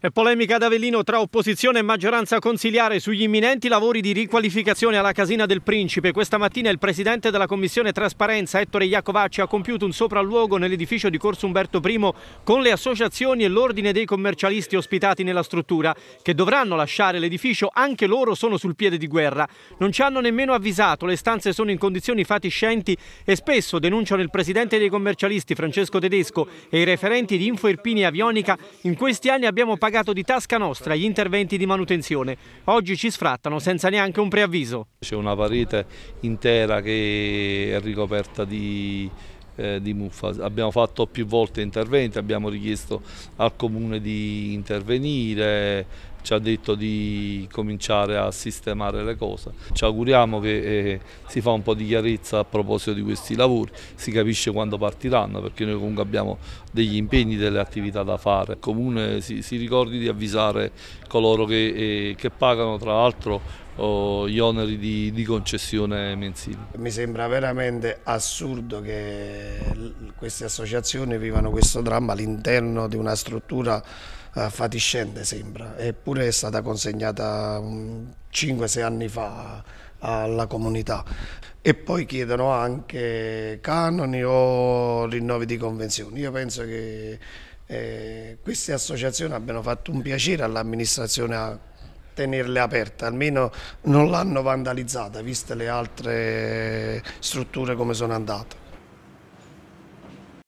È polemica ad Avellino tra opposizione e maggioranza consiliare sugli imminenti lavori di riqualificazione alla Casina del Principe. Questa mattina il presidente della Commissione Trasparenza, Ettore Iacovacci, ha compiuto un sopralluogo nell'edificio di Corso Umberto I con le associazioni e l'ordine dei commercialisti ospitati nella struttura, che dovranno lasciare l'edificio, anche loro sono sul piede di guerra. Non ci hanno nemmeno avvisato, le stanze sono in condizioni fatiscenti e spesso, denunciano il presidente dei commercialisti Francesco Tedesco e i referenti di Info Irpini e Avionica, in questi anni abbiamo pagato pagato di tasca nostra gli interventi di manutenzione. Oggi ci sfrattano senza neanche un preavviso. C'è una parete intera che è ricoperta di eh, di muffa. Abbiamo fatto più volte interventi, abbiamo richiesto al comune di intervenire, ci ha detto di cominciare a sistemare le cose. Ci auguriamo che eh, si fa un po' di chiarezza a proposito di questi lavori, si capisce quando partiranno perché noi comunque abbiamo degli impegni, delle attività da fare. Il Comune eh, si, si ricordi di avvisare coloro che, eh, che pagano, tra l'altro o gli oneri di, di concessione mensili. Mi sembra veramente assurdo che queste associazioni vivano questo dramma all'interno di una struttura eh, fatiscente sembra, eppure è stata consegnata 5-6 mm, anni fa alla comunità e poi chiedono anche canoni o rinnovi di convenzioni. Io penso che eh, queste associazioni abbiano fatto un piacere all'amministrazione a tenerle aperte, almeno non l'hanno vandalizzata, viste le altre strutture come sono andate.